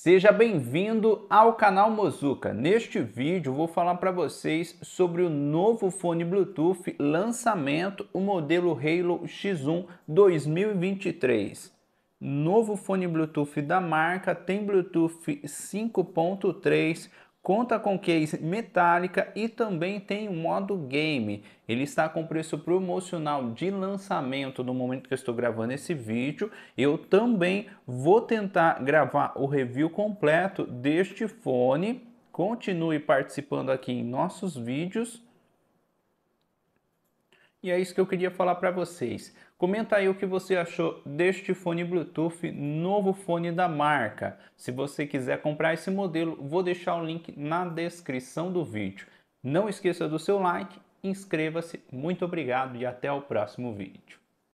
Seja bem-vindo ao canal Mozuka. Neste vídeo vou falar para vocês sobre o novo fone Bluetooth lançamento, o modelo Halo X1 2023. Novo fone Bluetooth da marca tem Bluetooth 5.3 conta com case metálica e também tem o modo game. Ele está com preço promocional de lançamento no momento que eu estou gravando esse vídeo. Eu também vou tentar gravar o review completo deste fone. Continue participando aqui em nossos vídeos. E é isso que eu queria falar para vocês. Comenta aí o que você achou deste fone Bluetooth, novo fone da marca. Se você quiser comprar esse modelo, vou deixar o link na descrição do vídeo. Não esqueça do seu like, inscreva-se, muito obrigado e até o próximo vídeo.